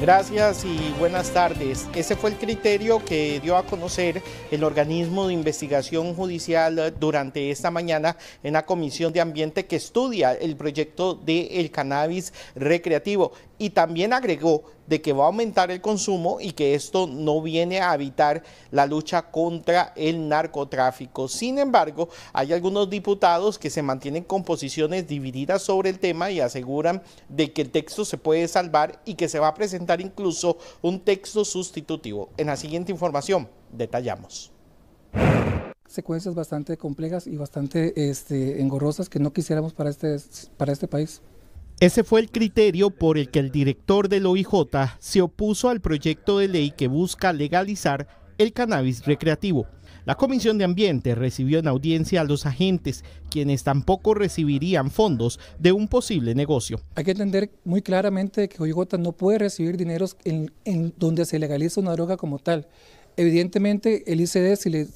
Gracias y buenas tardes. Ese fue el criterio que dio a conocer el organismo de investigación judicial durante esta mañana en la Comisión de Ambiente que estudia el proyecto del de cannabis recreativo y también agregó de que va a aumentar el consumo y que esto no viene a evitar la lucha contra el narcotráfico. Sin embargo, hay algunos diputados que se mantienen con posiciones divididas sobre el tema y aseguran de que el texto se puede salvar y que se va a presentar incluso un texto sustitutivo. En la siguiente información detallamos secuencias bastante complejas y bastante este, engorrosas que no quisiéramos para este, para este país. Ese fue el criterio por el que el director del OIJ se opuso al proyecto de ley que busca legalizar el cannabis recreativo. La Comisión de Ambiente recibió en audiencia a los agentes, quienes tampoco recibirían fondos de un posible negocio. Hay que entender muy claramente que OIJ no puede recibir dinero en donde se legaliza una droga como tal evidentemente el ICD, si le,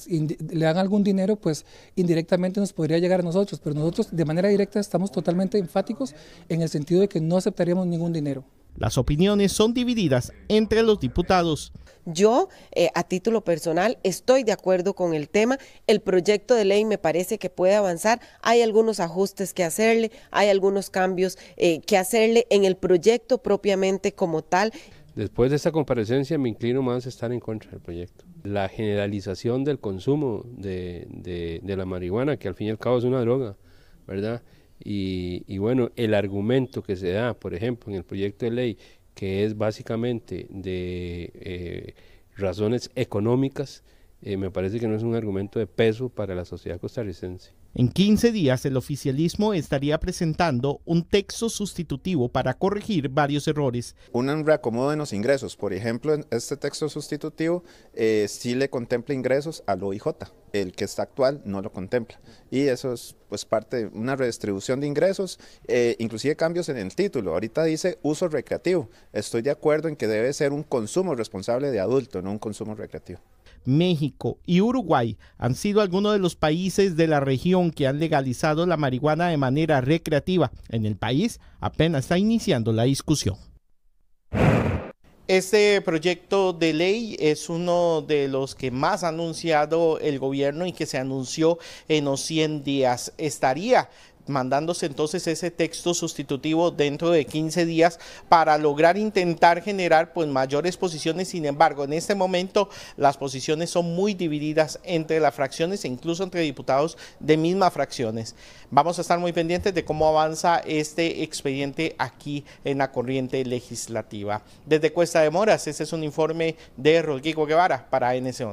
dan algún dinero, pues indirectamente nos podría llegar a nosotros, pero nosotros de manera directa estamos totalmente enfáticos en el sentido de que no aceptaríamos ningún dinero. Las opiniones son divididas entre los diputados. Yo, eh, a título personal, estoy de acuerdo con el tema. El proyecto de ley me parece que puede avanzar. Hay algunos ajustes que hacerle, hay algunos cambios eh, que hacerle en el proyecto propiamente como tal. Después de esta comparecencia me inclino más a estar en contra del proyecto. La generalización del consumo de, la marihuana, que al fin y al cabo es una droga, ¿verdad? Y, bueno, el argumento que se da, por ejemplo, en el proyecto de ley, que es básicamente de eh, razones económicas, eh, me parece que no es un argumento de peso para la sociedad costarricense. En 15 días el oficialismo estaría presentando un texto sustitutivo para corregir varios errores. Un reacomodo en los ingresos, por ejemplo, en este texto sustitutivo eh, sí le contempla ingresos al OIJ, el que está actual no lo contempla. Y eso es pues parte de una redistribución de ingresos, eh, inclusive cambios en el título. Ahorita dice uso recreativo. Estoy de acuerdo en que debe ser un consumo responsable de adulto, no un consumo recreativo. México y Uruguay han sido algunos de los países de la región que han legalizado la marihuana de manera recreativa en el país, apenas está iniciando la discusión. Este proyecto de ley es uno de los que más ha anunciado el gobierno y que se anunció en los 100 días. Estaría mandándose entonces ese texto sustitutivo dentro de 15 días para lograr intentar generar pues mayores posiciones. Sin embargo, en este momento las posiciones son muy divididas entre las fracciones e incluso entre diputados de mismas fracciones. Vamos a estar muy pendientes de cómo avanza este expediente aquí en la corriente legislativa. Desde Cuesta de Moras, ese es un informe de Rodrigo Guevara para NS11.